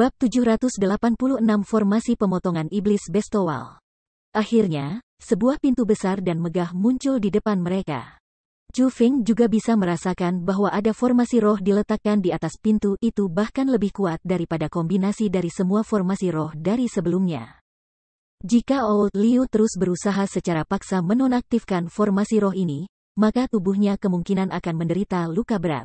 Bab 786 Formasi Pemotongan Iblis Bestowal Akhirnya, sebuah pintu besar dan megah muncul di depan mereka. Chu feng juga bisa merasakan bahwa ada formasi roh diletakkan di atas pintu itu bahkan lebih kuat daripada kombinasi dari semua formasi roh dari sebelumnya. Jika Old Liu terus berusaha secara paksa menonaktifkan formasi roh ini, maka tubuhnya kemungkinan akan menderita luka berat.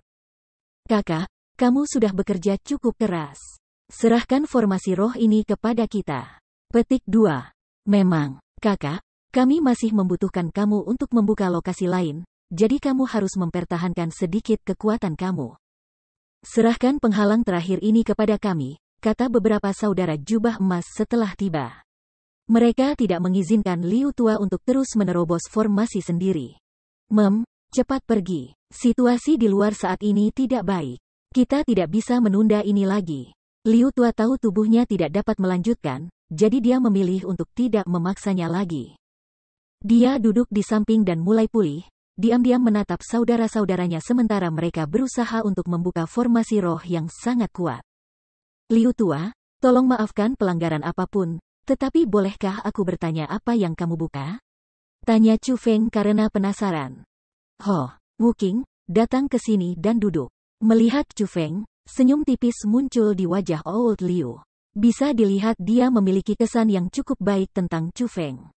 Kakak, kamu sudah bekerja cukup keras. Serahkan formasi roh ini kepada kita. Petik 2. Memang, kakak, kami masih membutuhkan kamu untuk membuka lokasi lain, jadi kamu harus mempertahankan sedikit kekuatan kamu. Serahkan penghalang terakhir ini kepada kami, kata beberapa saudara jubah emas setelah tiba. Mereka tidak mengizinkan Liu Tua untuk terus menerobos formasi sendiri. Mem, cepat pergi. Situasi di luar saat ini tidak baik. Kita tidak bisa menunda ini lagi. Liu Tua tahu tubuhnya tidak dapat melanjutkan, jadi dia memilih untuk tidak memaksanya lagi. Dia duduk di samping dan mulai pulih, diam-diam menatap saudara-saudaranya sementara mereka berusaha untuk membuka formasi roh yang sangat kuat. Liu Tua, tolong maafkan pelanggaran apapun, tetapi bolehkah aku bertanya apa yang kamu buka? Tanya Chu Feng karena penasaran. Ho, Wu King, datang ke sini dan duduk. Melihat Chu Feng, Senyum tipis muncul di wajah Old Liu. Bisa dilihat dia memiliki kesan yang cukup baik tentang Chu Feng.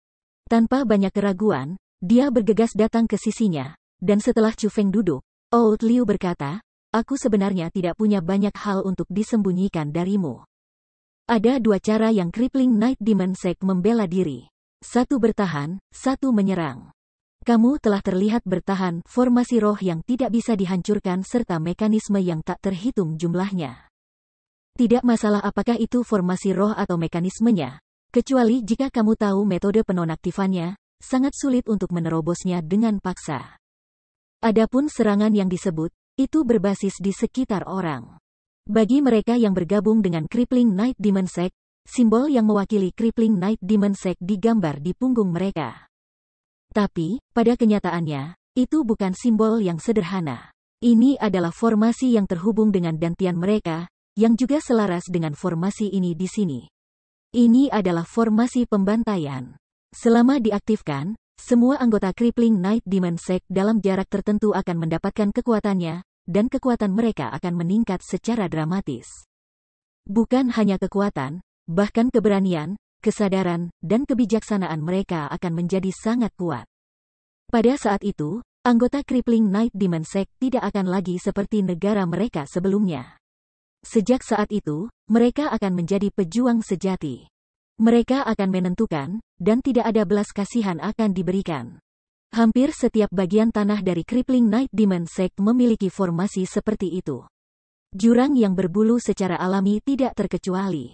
Tanpa banyak keraguan, dia bergegas datang ke sisinya, dan setelah Chu Feng duduk, Old Liu berkata, Aku sebenarnya tidak punya banyak hal untuk disembunyikan darimu. Ada dua cara yang Crippling Night Demon Sect membela diri. Satu bertahan, satu menyerang. Kamu telah terlihat bertahan, formasi roh yang tidak bisa dihancurkan serta mekanisme yang tak terhitung jumlahnya. Tidak masalah apakah itu formasi roh atau mekanismenya, kecuali jika kamu tahu metode penonaktifannya, sangat sulit untuk menerobosnya dengan paksa. Adapun serangan yang disebut, itu berbasis di sekitar orang. Bagi mereka yang bergabung dengan Crippling Night Demon Sect, simbol yang mewakili Crippling Night Demon Sect digambar di punggung mereka. Tapi, pada kenyataannya, itu bukan simbol yang sederhana. Ini adalah formasi yang terhubung dengan dantian mereka, yang juga selaras dengan formasi ini di sini. Ini adalah formasi pembantaian. Selama diaktifkan, semua anggota Crippling Night Demon Sect dalam jarak tertentu akan mendapatkan kekuatannya, dan kekuatan mereka akan meningkat secara dramatis. Bukan hanya kekuatan, bahkan keberanian, kesadaran, dan kebijaksanaan mereka akan menjadi sangat kuat. Pada saat itu, anggota Crippling Night Sect tidak akan lagi seperti negara mereka sebelumnya. Sejak saat itu, mereka akan menjadi pejuang sejati. Mereka akan menentukan, dan tidak ada belas kasihan akan diberikan. Hampir setiap bagian tanah dari Crippling Night Demon Sect memiliki formasi seperti itu. Jurang yang berbulu secara alami tidak terkecuali.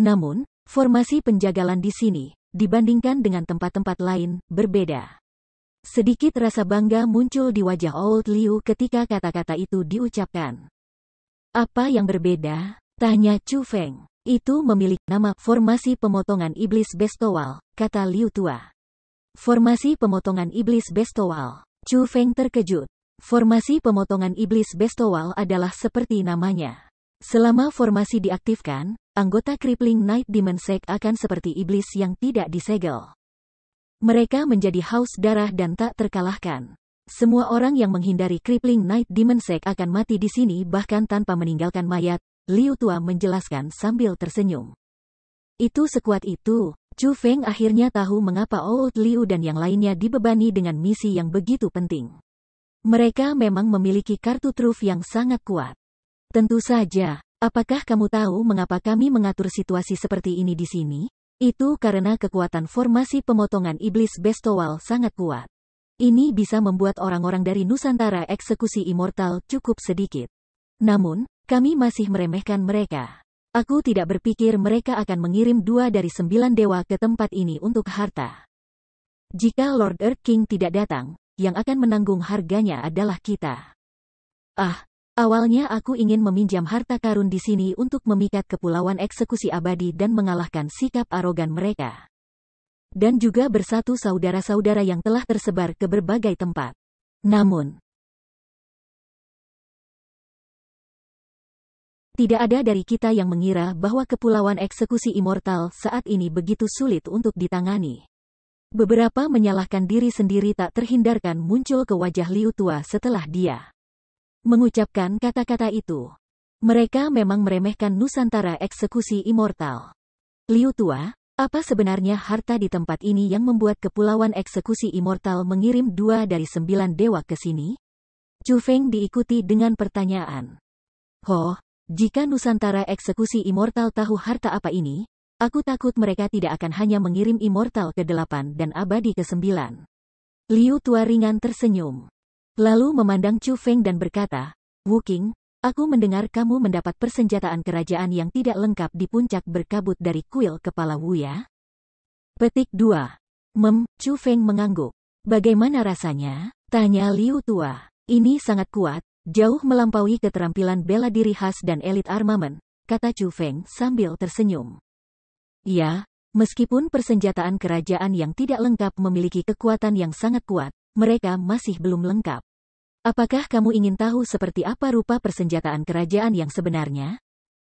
Namun, Formasi penjagalan di sini, dibandingkan dengan tempat-tempat lain, berbeda. Sedikit rasa bangga muncul di wajah Old Liu ketika kata-kata itu diucapkan. Apa yang berbeda? Tanya Chu Feng. Itu memiliki nama formasi pemotongan iblis bestowal, kata Liu Tua. Formasi pemotongan iblis bestowal. Chu Feng terkejut. Formasi pemotongan iblis bestowal adalah seperti namanya. Selama formasi diaktifkan, Anggota Crippling demon sect akan seperti iblis yang tidak disegel. Mereka menjadi haus darah dan tak terkalahkan. Semua orang yang menghindari Crippling demon sect akan mati di sini bahkan tanpa meninggalkan mayat, Liu Tua menjelaskan sambil tersenyum. Itu sekuat itu, Chu Feng akhirnya tahu mengapa Old Liu dan yang lainnya dibebani dengan misi yang begitu penting. Mereka memang memiliki kartu truf yang sangat kuat. Tentu saja, Apakah kamu tahu mengapa kami mengatur situasi seperti ini di sini? Itu karena kekuatan formasi pemotongan iblis Bestowal sangat kuat. Ini bisa membuat orang-orang dari Nusantara eksekusi immortal cukup sedikit. Namun, kami masih meremehkan mereka. Aku tidak berpikir mereka akan mengirim dua dari sembilan dewa ke tempat ini untuk harta. Jika Lord Earth King tidak datang, yang akan menanggung harganya adalah kita. Ah, Awalnya aku ingin meminjam harta karun di sini untuk memikat kepulauan eksekusi abadi dan mengalahkan sikap arogan mereka. Dan juga bersatu saudara-saudara yang telah tersebar ke berbagai tempat. Namun, tidak ada dari kita yang mengira bahwa kepulauan eksekusi immortal saat ini begitu sulit untuk ditangani. Beberapa menyalahkan diri sendiri tak terhindarkan muncul ke wajah Liu Tua setelah dia mengucapkan kata-kata itu. Mereka memang meremehkan Nusantara eksekusi immortal. Liu Tua, apa sebenarnya harta di tempat ini yang membuat kepulauan eksekusi immortal mengirim dua dari sembilan dewa ke sini? Chu Feng diikuti dengan pertanyaan. Ho, jika Nusantara eksekusi immortal tahu harta apa ini, aku takut mereka tidak akan hanya mengirim immortal ke delapan dan abadi ke sembilan. Liu Tua ringan tersenyum. Lalu memandang Chu Feng dan berkata, Wu King, aku mendengar kamu mendapat persenjataan kerajaan yang tidak lengkap di puncak berkabut dari kuil kepala Wu ya? Petik 2. Mem, Chu Feng mengangguk. Bagaimana rasanya? Tanya Liu Tua. Ini sangat kuat, jauh melampaui keterampilan bela diri khas dan elit armamen, kata Chu Feng sambil tersenyum. Ya, meskipun persenjataan kerajaan yang tidak lengkap memiliki kekuatan yang sangat kuat, mereka masih belum lengkap. Apakah kamu ingin tahu seperti apa rupa persenjataan kerajaan yang sebenarnya?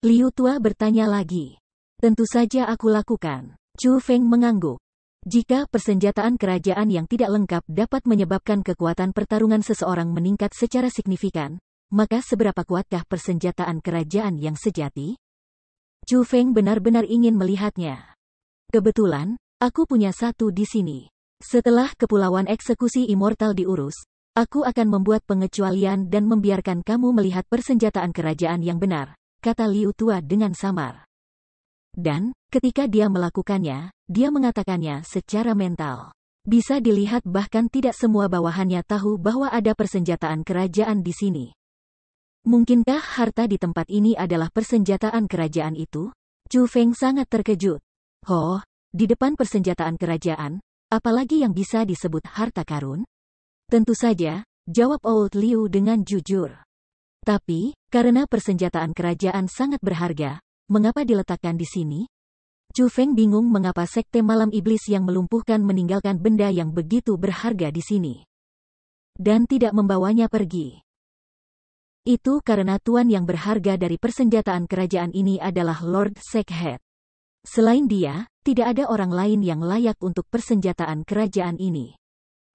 Liu Tua bertanya lagi. Tentu saja aku lakukan. Chu Feng mengangguk. Jika persenjataan kerajaan yang tidak lengkap dapat menyebabkan kekuatan pertarungan seseorang meningkat secara signifikan, maka seberapa kuatkah persenjataan kerajaan yang sejati? Chu Feng benar-benar ingin melihatnya. Kebetulan, aku punya satu di sini. Setelah kepulauan eksekusi immortal diurus, aku akan membuat pengecualian dan membiarkan kamu melihat persenjataan kerajaan yang benar, kata Liu Tua dengan samar. Dan, ketika dia melakukannya, dia mengatakannya secara mental. Bisa dilihat bahkan tidak semua bawahannya tahu bahwa ada persenjataan kerajaan di sini. Mungkinkah harta di tempat ini adalah persenjataan kerajaan itu? Chu Feng sangat terkejut. Ho, oh, di depan persenjataan kerajaan, Apalagi yang bisa disebut harta karun? Tentu saja, jawab Old Liu dengan jujur. Tapi, karena persenjataan kerajaan sangat berharga, mengapa diletakkan di sini? Chu Feng bingung mengapa sekte malam iblis yang melumpuhkan meninggalkan benda yang begitu berharga di sini. Dan tidak membawanya pergi. Itu karena tuan yang berharga dari persenjataan kerajaan ini adalah Lord Sekhet. Selain dia, tidak ada orang lain yang layak untuk persenjataan kerajaan ini.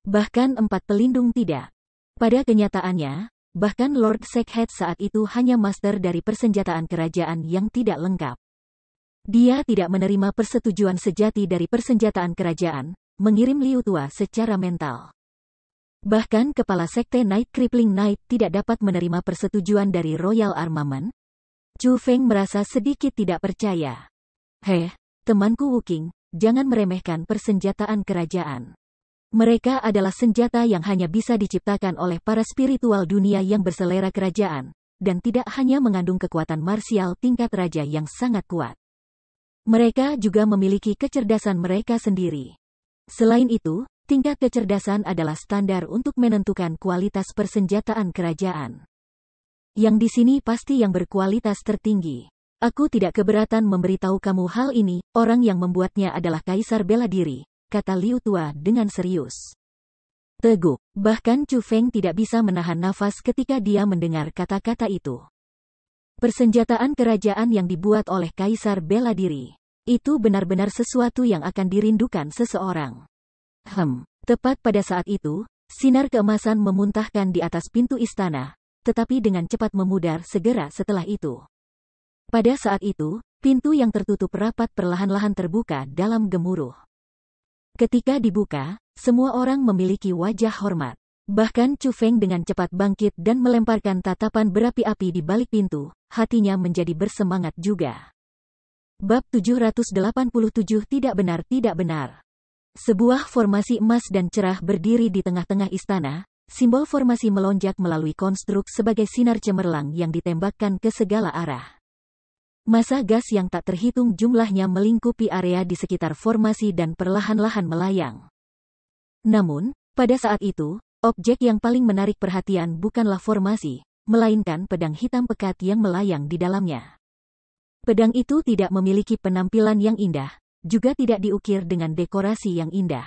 Bahkan empat pelindung tidak. Pada kenyataannya, bahkan Lord Sekhet saat itu hanya master dari persenjataan kerajaan yang tidak lengkap. Dia tidak menerima persetujuan sejati dari persenjataan kerajaan, mengirim Liu Tua secara mental. Bahkan kepala sekte Night Crippling Knight tidak dapat menerima persetujuan dari Royal Armament. Chu Feng merasa sedikit tidak percaya. Heh, Temanku Wuking, jangan meremehkan persenjataan kerajaan. Mereka adalah senjata yang hanya bisa diciptakan oleh para spiritual dunia yang berselera kerajaan, dan tidak hanya mengandung kekuatan marsial tingkat raja yang sangat kuat. Mereka juga memiliki kecerdasan mereka sendiri. Selain itu, tingkat kecerdasan adalah standar untuk menentukan kualitas persenjataan kerajaan. Yang di sini pasti yang berkualitas tertinggi. Aku tidak keberatan memberitahu kamu hal ini, orang yang membuatnya adalah Kaisar bela diri, kata Liu Tua dengan serius. Teguh, bahkan Chu Feng tidak bisa menahan nafas ketika dia mendengar kata-kata itu. Persenjataan kerajaan yang dibuat oleh Kaisar bela diri. Itu benar-benar sesuatu yang akan dirindukan seseorang. Hem, tepat pada saat itu, sinar keemasan memuntahkan di atas pintu istana, tetapi dengan cepat memudar segera setelah itu. Pada saat itu, pintu yang tertutup rapat perlahan-lahan terbuka dalam gemuruh. Ketika dibuka, semua orang memiliki wajah hormat. Bahkan Chu Feng dengan cepat bangkit dan melemparkan tatapan berapi-api di balik pintu, hatinya menjadi bersemangat juga. Bab 787 Tidak Benar Tidak Benar Sebuah formasi emas dan cerah berdiri di tengah-tengah istana, simbol formasi melonjak melalui konstruk sebagai sinar cemerlang yang ditembakkan ke segala arah. Masa gas yang tak terhitung jumlahnya melingkupi area di sekitar formasi dan perlahan-lahan melayang. Namun, pada saat itu, objek yang paling menarik perhatian bukanlah formasi, melainkan pedang hitam pekat yang melayang di dalamnya. Pedang itu tidak memiliki penampilan yang indah, juga tidak diukir dengan dekorasi yang indah.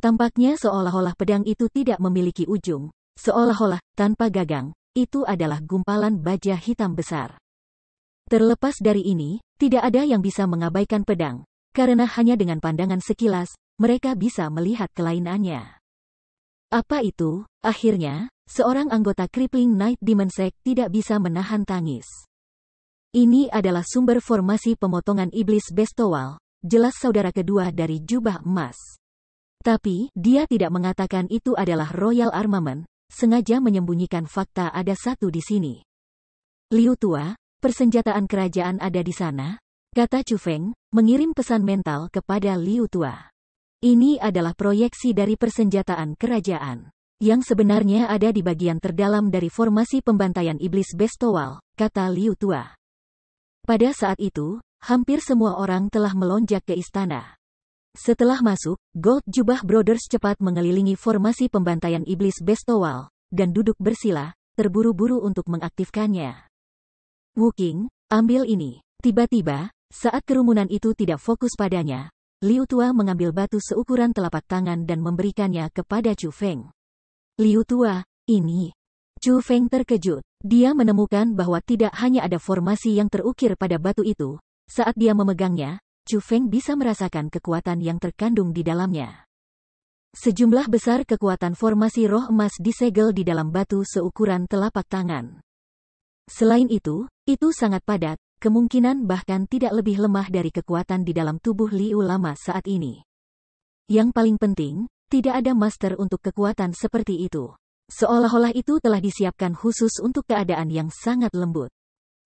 Tampaknya seolah-olah pedang itu tidak memiliki ujung, seolah-olah tanpa gagang, itu adalah gumpalan baja hitam besar. Terlepas dari ini, tidak ada yang bisa mengabaikan pedang, karena hanya dengan pandangan sekilas, mereka bisa melihat kelainannya. Apa itu? Akhirnya, seorang anggota Crippling Knight Demon Sect tidak bisa menahan tangis. Ini adalah sumber formasi pemotongan iblis Bestowal, jelas saudara kedua dari jubah emas. Tapi, dia tidak mengatakan itu adalah Royal Armament, sengaja menyembunyikan fakta ada satu di sini. Liu Tua, persenjataan kerajaan ada di sana? Kata Chu Feng, mengirim pesan mental kepada Liu Tua. Ini adalah proyeksi dari persenjataan kerajaan. Yang sebenarnya ada di bagian terdalam dari formasi pembantaian iblis Bestowal, kata Liu Tua. Pada saat itu, hampir semua orang telah melonjak ke istana. Setelah masuk, Gold Jubah Brothers cepat mengelilingi formasi pembantaian iblis Bestowal, dan duduk bersila, terburu-buru untuk mengaktifkannya. Wuking, ambil ini. Tiba-tiba, saat kerumunan itu tidak fokus padanya, Liu Tua mengambil batu seukuran telapak tangan dan memberikannya kepada Chu Feng. Liu Tua, ini. Chu Feng terkejut. Dia menemukan bahwa tidak hanya ada formasi yang terukir pada batu itu. Saat dia memegangnya, Chu Feng bisa merasakan kekuatan yang terkandung di dalamnya. Sejumlah besar kekuatan formasi roh emas disegel di dalam batu seukuran telapak tangan. Selain itu, itu sangat padat, kemungkinan bahkan tidak lebih lemah dari kekuatan di dalam tubuh Liu Lama saat ini. Yang paling penting, tidak ada master untuk kekuatan seperti itu. Seolah-olah itu telah disiapkan khusus untuk keadaan yang sangat lembut.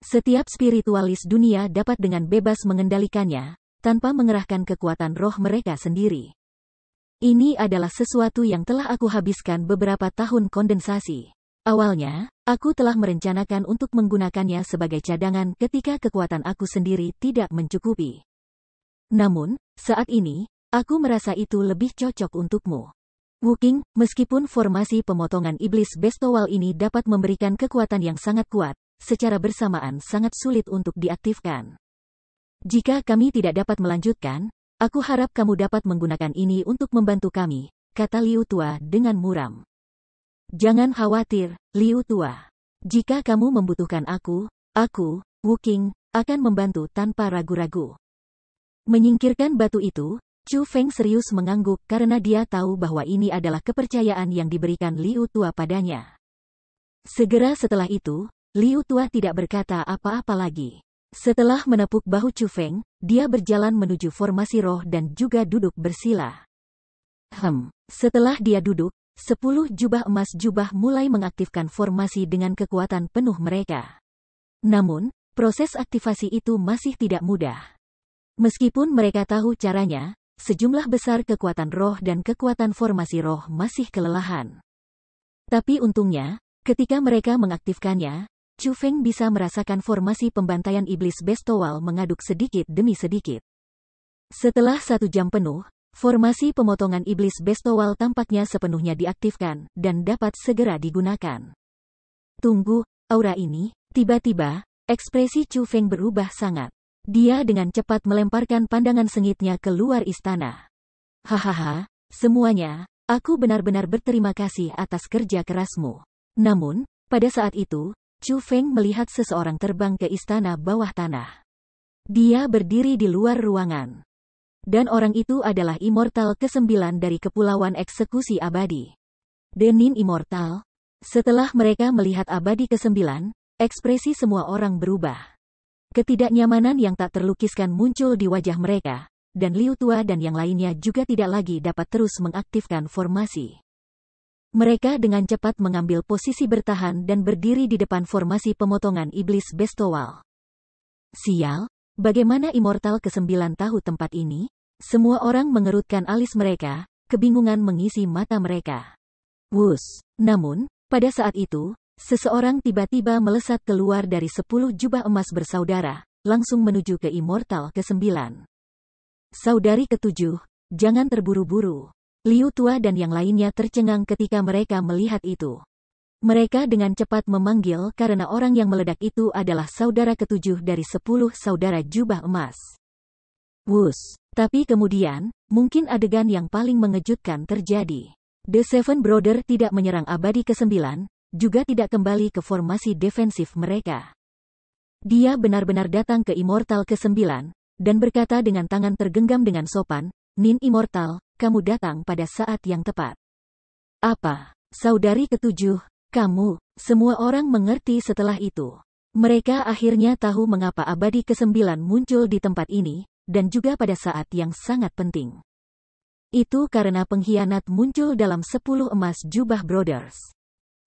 Setiap spiritualis dunia dapat dengan bebas mengendalikannya, tanpa mengerahkan kekuatan roh mereka sendiri. Ini adalah sesuatu yang telah aku habiskan beberapa tahun kondensasi. Awalnya, Aku telah merencanakan untuk menggunakannya sebagai cadangan ketika kekuatan aku sendiri tidak mencukupi. Namun, saat ini, aku merasa itu lebih cocok untukmu. Wuking, meskipun formasi pemotongan iblis bestowal ini dapat memberikan kekuatan yang sangat kuat, secara bersamaan sangat sulit untuk diaktifkan. Jika kami tidak dapat melanjutkan, aku harap kamu dapat menggunakan ini untuk membantu kami, kata Liu Tua dengan muram. Jangan khawatir, Liu Tua. Jika kamu membutuhkan aku, aku, Wu Wuking, akan membantu tanpa ragu-ragu. Menyingkirkan batu itu, Chu Feng serius mengangguk karena dia tahu bahwa ini adalah kepercayaan yang diberikan Liu Tua padanya. Segera setelah itu, Liu Tua tidak berkata apa-apa lagi. Setelah menepuk bahu Chu Feng, dia berjalan menuju formasi roh dan juga duduk bersila. Hem, setelah dia duduk, Sepuluh jubah emas jubah mulai mengaktifkan formasi dengan kekuatan penuh mereka. Namun, proses aktivasi itu masih tidak mudah. Meskipun mereka tahu caranya, sejumlah besar kekuatan roh dan kekuatan formasi roh masih kelelahan. Tapi untungnya, ketika mereka mengaktifkannya, Chu Feng bisa merasakan formasi pembantaian iblis bestowal mengaduk sedikit demi sedikit. Setelah satu jam penuh, Formasi pemotongan iblis Bestowal tampaknya sepenuhnya diaktifkan dan dapat segera digunakan. Tunggu, aura ini, tiba-tiba, ekspresi Chu Feng berubah sangat. Dia dengan cepat melemparkan pandangan sengitnya keluar istana. Hahaha, semuanya, aku benar-benar berterima kasih atas kerja kerasmu. Namun, pada saat itu, Chu Feng melihat seseorang terbang ke istana bawah tanah. Dia berdiri di luar ruangan. Dan orang itu adalah immortal ke-9 dari Kepulauan Eksekusi Abadi. Denin Immortal. Setelah mereka melihat Abadi ke-9, ekspresi semua orang berubah. Ketidaknyamanan yang tak terlukiskan muncul di wajah mereka, dan Liu Tua dan yang lainnya juga tidak lagi dapat terus mengaktifkan formasi. Mereka dengan cepat mengambil posisi bertahan dan berdiri di depan formasi pemotongan iblis Bestowal. Sial, Bagaimana Immortal ke-9 tahu tempat ini? Semua orang mengerutkan alis mereka, kebingungan mengisi mata mereka. Wus. Namun, pada saat itu, seseorang tiba-tiba melesat keluar dari sepuluh jubah emas bersaudara, langsung menuju ke Immortal ke-9. Saudari ketujuh, jangan terburu-buru. Liu Tua dan yang lainnya tercengang ketika mereka melihat itu. Mereka dengan cepat memanggil karena orang yang meledak itu adalah saudara ketujuh dari sepuluh saudara jubah emas. Wus. Tapi kemudian, mungkin adegan yang paling mengejutkan terjadi. The Seven Brother tidak menyerang abadi ke-9, juga tidak kembali ke formasi defensif mereka. Dia benar-benar datang ke Immortal ke-9, dan berkata dengan tangan tergenggam dengan sopan, Nin Immortal, kamu datang pada saat yang tepat. Apa? Saudari ketujuh, kamu, semua orang mengerti setelah itu. Mereka akhirnya tahu mengapa abadi ke-9 muncul di tempat ini, dan juga pada saat yang sangat penting. Itu karena pengkhianat muncul dalam 10 emas jubah Brothers.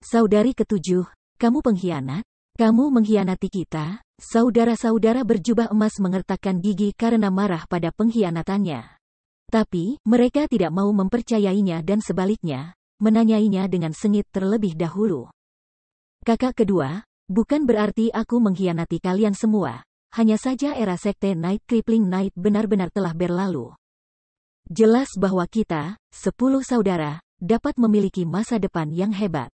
Saudari ketujuh, kamu pengkhianat? Kamu mengkhianati kita? Saudara-saudara berjubah emas mengertakkan gigi karena marah pada pengkhianatannya. Tapi, mereka tidak mau mempercayainya dan sebaliknya, menanyainya dengan sengit terlebih dahulu. Kakak kedua, bukan berarti aku mengkhianati kalian semua, hanya saja era sekte Night Crippling Night benar-benar telah berlalu. Jelas bahwa kita, sepuluh saudara, dapat memiliki masa depan yang hebat.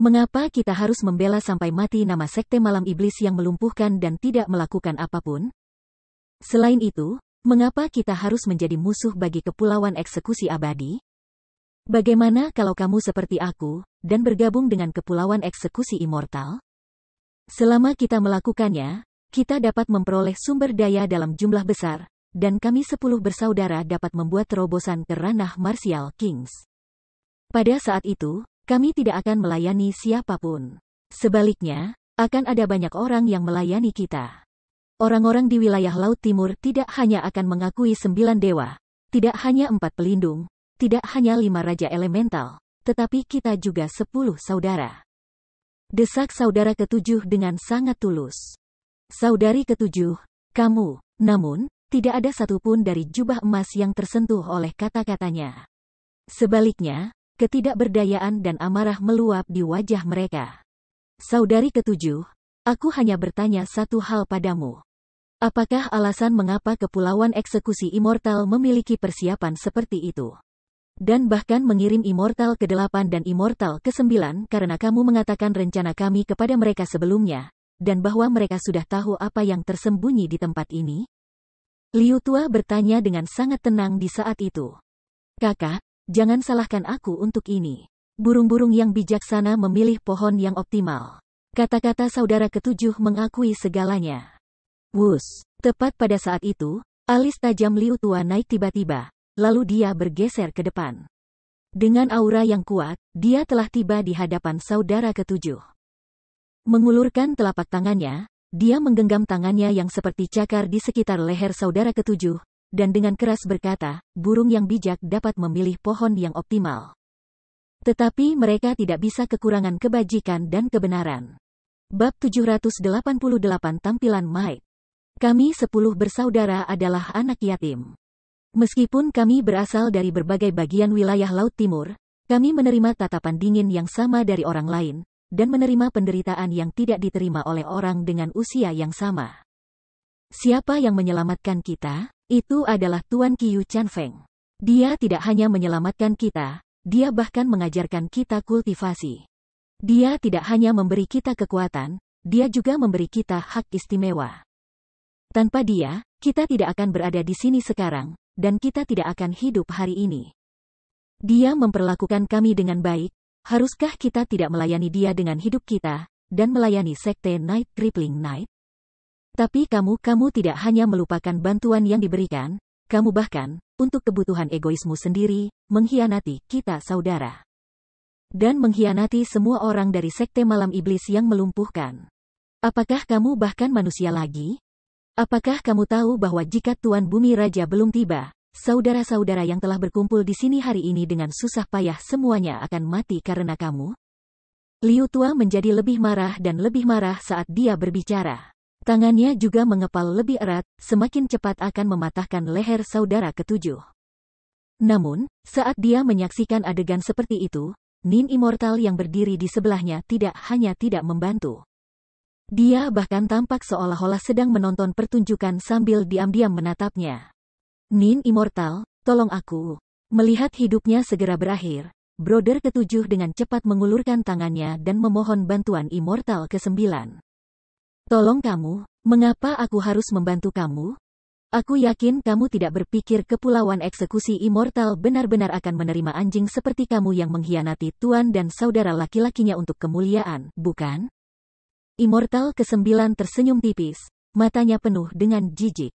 Mengapa kita harus membela sampai mati nama sekte malam iblis yang melumpuhkan dan tidak melakukan apapun? Selain itu, mengapa kita harus menjadi musuh bagi kepulauan eksekusi abadi? Bagaimana kalau kamu seperti aku, dan bergabung dengan kepulauan eksekusi immortal? Selama kita melakukannya, kita dapat memperoleh sumber daya dalam jumlah besar, dan kami sepuluh bersaudara dapat membuat terobosan ke ranah Martial Kings. Pada saat itu, kami tidak akan melayani siapapun. Sebaliknya, akan ada banyak orang yang melayani kita. Orang-orang di wilayah Laut Timur tidak hanya akan mengakui sembilan dewa, tidak hanya empat pelindung, tidak hanya lima raja elemental, tetapi kita juga sepuluh saudara. Desak saudara ketujuh dengan sangat tulus. Saudari ketujuh, kamu, namun, tidak ada satupun dari jubah emas yang tersentuh oleh kata-katanya. Sebaliknya, ketidakberdayaan dan amarah meluap di wajah mereka. Saudari ketujuh, aku hanya bertanya satu hal padamu. Apakah alasan mengapa Kepulauan Eksekusi Immortal memiliki persiapan seperti itu? dan bahkan mengirim Immortal ke-8 dan Immortal ke-9 karena kamu mengatakan rencana kami kepada mereka sebelumnya, dan bahwa mereka sudah tahu apa yang tersembunyi di tempat ini? Liu Tua bertanya dengan sangat tenang di saat itu. Kakak, jangan salahkan aku untuk ini. Burung-burung yang bijaksana memilih pohon yang optimal. Kata-kata saudara ketujuh mengakui segalanya. Wus, tepat pada saat itu, alis tajam Liu Tua naik tiba-tiba, lalu dia bergeser ke depan. Dengan aura yang kuat, dia telah tiba di hadapan saudara ketujuh. Mengulurkan telapak tangannya, dia menggenggam tangannya yang seperti cakar di sekitar leher saudara ketujuh, dan dengan keras berkata, burung yang bijak dapat memilih pohon yang optimal. Tetapi mereka tidak bisa kekurangan kebajikan dan kebenaran. Bab 788 Tampilan Mike Kami sepuluh bersaudara adalah anak yatim. Meskipun kami berasal dari berbagai bagian wilayah Laut Timur, kami menerima tatapan dingin yang sama dari orang lain, dan menerima penderitaan yang tidak diterima oleh orang dengan usia yang sama. Siapa yang menyelamatkan kita? Itu adalah Tuan Kiyu Chan Feng. Dia tidak hanya menyelamatkan kita, dia bahkan mengajarkan kita kultivasi. Dia tidak hanya memberi kita kekuatan, dia juga memberi kita hak istimewa. Tanpa dia, kita tidak akan berada di sini sekarang, dan kita tidak akan hidup hari ini. Dia memperlakukan kami dengan baik, haruskah kita tidak melayani dia dengan hidup kita, dan melayani sekte Night Crippling Night? Tapi kamu-kamu tidak hanya melupakan bantuan yang diberikan, kamu bahkan, untuk kebutuhan egoismu sendiri, mengkhianati kita saudara. Dan mengkhianati semua orang dari sekte malam iblis yang melumpuhkan. Apakah kamu bahkan manusia lagi? Apakah kamu tahu bahwa jika Tuan Bumi Raja belum tiba, saudara-saudara yang telah berkumpul di sini hari ini dengan susah payah semuanya akan mati karena kamu? Liu Tua menjadi lebih marah dan lebih marah saat dia berbicara. Tangannya juga mengepal lebih erat, semakin cepat akan mematahkan leher saudara ketujuh. Namun, saat dia menyaksikan adegan seperti itu, Nin Immortal yang berdiri di sebelahnya tidak hanya tidak membantu, dia bahkan tampak seolah-olah sedang menonton pertunjukan sambil diam-diam menatapnya. Nin Immortal, tolong aku. Melihat hidupnya segera berakhir, Brother ketujuh dengan cepat mengulurkan tangannya dan memohon bantuan Immortal kesembilan. Tolong kamu, mengapa aku harus membantu kamu? Aku yakin kamu tidak berpikir kepulauan eksekusi Immortal benar-benar akan menerima anjing seperti kamu yang mengkhianati tuan dan saudara laki-lakinya untuk kemuliaan, bukan? Immortal ke kesembilan tersenyum tipis, matanya penuh dengan jijik.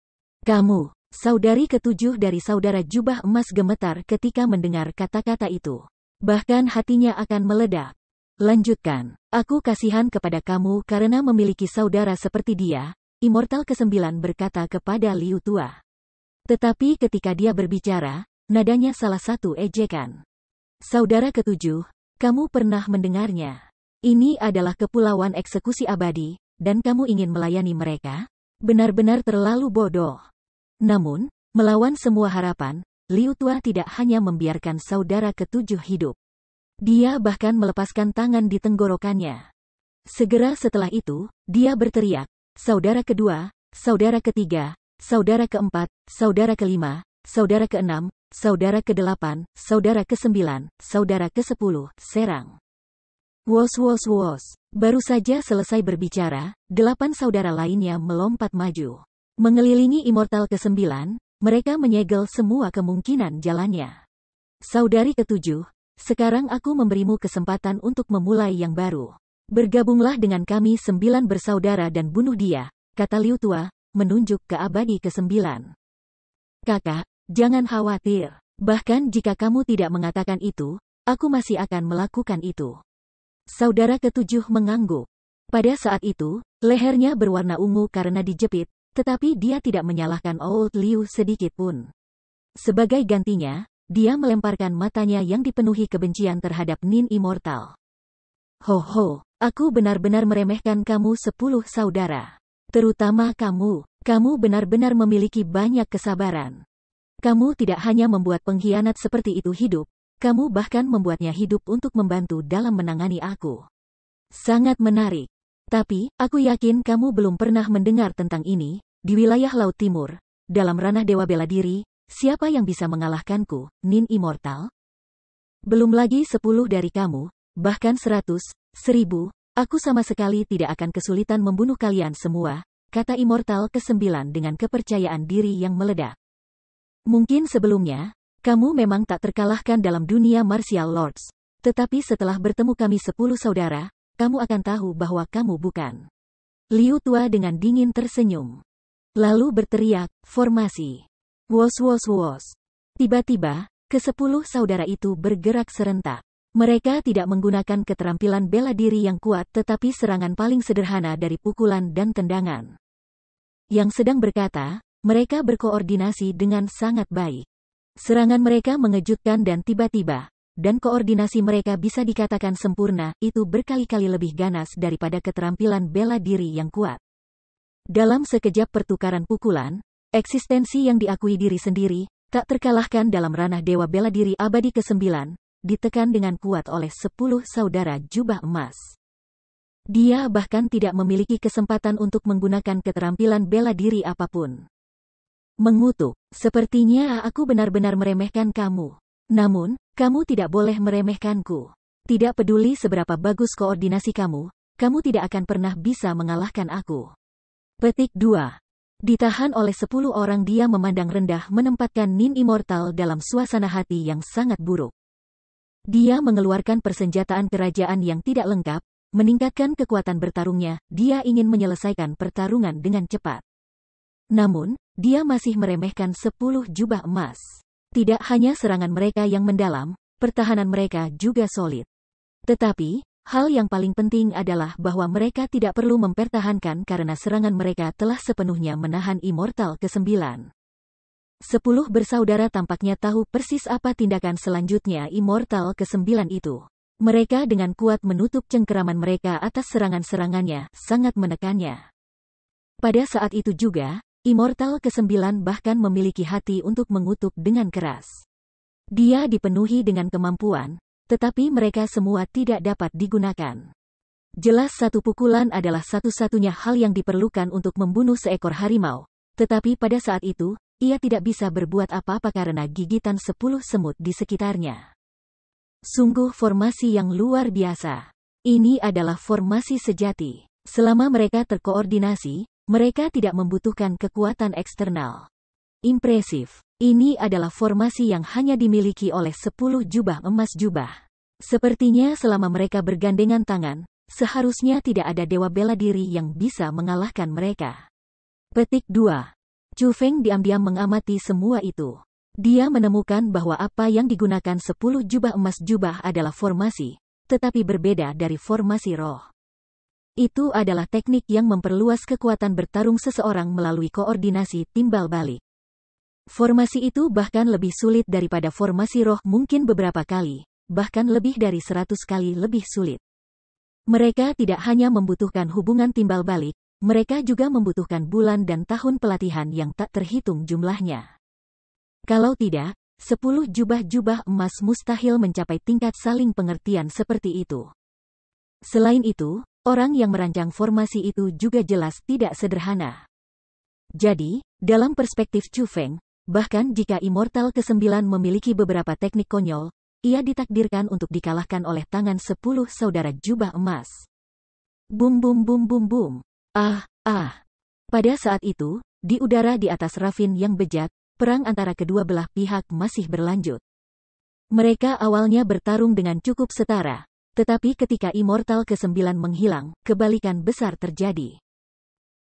Kamu, saudari ketujuh dari saudara jubah emas gemetar ketika mendengar kata-kata itu. Bahkan hatinya akan meledak. Lanjutkan, aku kasihan kepada kamu karena memiliki saudara seperti dia, Immortal ke kesembilan berkata kepada Liu Tua. Tetapi ketika dia berbicara, nadanya salah satu ejekan. Saudara ketujuh, kamu pernah mendengarnya. Ini adalah kepulauan eksekusi abadi, dan kamu ingin melayani mereka? Benar-benar terlalu bodoh. Namun, melawan semua harapan, Liu Tua tidak hanya membiarkan saudara ketujuh hidup. Dia bahkan melepaskan tangan di tenggorokannya. Segera setelah itu, dia berteriak, saudara kedua, saudara ketiga, saudara keempat, saudara kelima, saudara keenam, saudara kedelapan, saudara kesembilan, saudara kesepuluh, serang. Wos wos wos. Baru saja selesai berbicara, delapan saudara lainnya melompat maju. Mengelilingi Immortal ke-9, mereka menyegel semua kemungkinan jalannya. Saudari ketujuh, sekarang aku memberimu kesempatan untuk memulai yang baru. Bergabunglah dengan kami sembilan bersaudara dan bunuh dia, kata Liu Tua, menunjuk ke abadi ke-9. Kakak, jangan khawatir. Bahkan jika kamu tidak mengatakan itu, aku masih akan melakukan itu. Saudara ketujuh mengangguk. Pada saat itu, lehernya berwarna ungu karena dijepit, tetapi dia tidak menyalahkan Old Liu sedikit pun. Sebagai gantinya, dia melemparkan matanya yang dipenuhi kebencian terhadap Nin Immortal. Ho ho, aku benar-benar meremehkan kamu sepuluh saudara. Terutama kamu, kamu benar-benar memiliki banyak kesabaran. Kamu tidak hanya membuat pengkhianat seperti itu hidup, kamu bahkan membuatnya hidup untuk membantu dalam menangani aku. Sangat menarik. Tapi, aku yakin kamu belum pernah mendengar tentang ini, di wilayah Laut Timur, dalam ranah Dewa Bela Diri, siapa yang bisa mengalahkanku, Nin Immortal? Belum lagi sepuluh dari kamu, bahkan seratus, seribu, aku sama sekali tidak akan kesulitan membunuh kalian semua, kata Immortal ke-9 dengan kepercayaan diri yang meledak. Mungkin sebelumnya, kamu memang tak terkalahkan dalam dunia martial lords. Tetapi setelah bertemu kami sepuluh saudara, kamu akan tahu bahwa kamu bukan. Liu Tua dengan dingin tersenyum. Lalu berteriak, formasi. Wos wos wos. Tiba-tiba, kesepuluh saudara itu bergerak serentak. Mereka tidak menggunakan keterampilan bela diri yang kuat tetapi serangan paling sederhana dari pukulan dan tendangan. Yang sedang berkata, mereka berkoordinasi dengan sangat baik. Serangan mereka mengejutkan dan tiba-tiba, dan koordinasi mereka bisa dikatakan sempurna, itu berkali-kali lebih ganas daripada keterampilan bela diri yang kuat. Dalam sekejap pertukaran pukulan, eksistensi yang diakui diri sendiri, tak terkalahkan dalam ranah Dewa Bela Diri abadi ke-9, ditekan dengan kuat oleh sepuluh saudara jubah emas. Dia bahkan tidak memiliki kesempatan untuk menggunakan keterampilan bela diri apapun mengutuk. Sepertinya aku benar-benar meremehkan kamu. Namun, kamu tidak boleh meremehkanku. Tidak peduli seberapa bagus koordinasi kamu, kamu tidak akan pernah bisa mengalahkan aku. Petik 2. Ditahan oleh sepuluh orang dia memandang rendah menempatkan Nin Immortal dalam suasana hati yang sangat buruk. Dia mengeluarkan persenjataan kerajaan yang tidak lengkap, meningkatkan kekuatan bertarungnya, dia ingin menyelesaikan pertarungan dengan cepat. Namun, dia masih meremehkan sepuluh jubah emas. Tidak hanya serangan mereka yang mendalam, pertahanan mereka juga solid. Tetapi, hal yang paling penting adalah bahwa mereka tidak perlu mempertahankan karena serangan mereka telah sepenuhnya menahan Immortal ke-9. Sepuluh bersaudara tampaknya tahu persis apa tindakan selanjutnya Immortal ke-9 itu. Mereka dengan kuat menutup cengkeraman mereka atas serangan-serangannya, sangat menekannya. Pada saat itu juga, Immortal kesembilan bahkan memiliki hati untuk mengutuk dengan keras. Dia dipenuhi dengan kemampuan, tetapi mereka semua tidak dapat digunakan. Jelas satu pukulan adalah satu-satunya hal yang diperlukan untuk membunuh seekor harimau, tetapi pada saat itu, ia tidak bisa berbuat apa-apa karena gigitan sepuluh semut di sekitarnya. Sungguh formasi yang luar biasa. Ini adalah formasi sejati. Selama mereka terkoordinasi, mereka tidak membutuhkan kekuatan eksternal. Impresif. Ini adalah formasi yang hanya dimiliki oleh 10 jubah emas jubah. Sepertinya selama mereka bergandengan tangan, seharusnya tidak ada dewa bela diri yang bisa mengalahkan mereka. Petik 2. Chu Feng diam-diam mengamati semua itu. Dia menemukan bahwa apa yang digunakan 10 jubah emas jubah adalah formasi, tetapi berbeda dari formasi roh. Itu adalah teknik yang memperluas kekuatan bertarung seseorang melalui koordinasi timbal balik. Formasi itu bahkan lebih sulit daripada formasi roh mungkin beberapa kali, bahkan lebih dari seratus kali lebih sulit. Mereka tidak hanya membutuhkan hubungan timbal balik, mereka juga membutuhkan bulan dan tahun pelatihan yang tak terhitung jumlahnya. Kalau tidak, sepuluh jubah-jubah emas mustahil mencapai tingkat saling pengertian seperti itu. Selain itu, Orang yang merancang formasi itu juga jelas tidak sederhana. Jadi, dalam perspektif Chu Feng, bahkan jika Immortal ke-9 memiliki beberapa teknik konyol, ia ditakdirkan untuk dikalahkan oleh tangan sepuluh saudara jubah emas. Bum bum bum bum bum. Ah, ah. Pada saat itu, di udara di atas Raffin yang bejat, perang antara kedua belah pihak masih berlanjut. Mereka awalnya bertarung dengan cukup setara, tetapi ketika immortal ke-9 menghilang, kebalikan besar terjadi.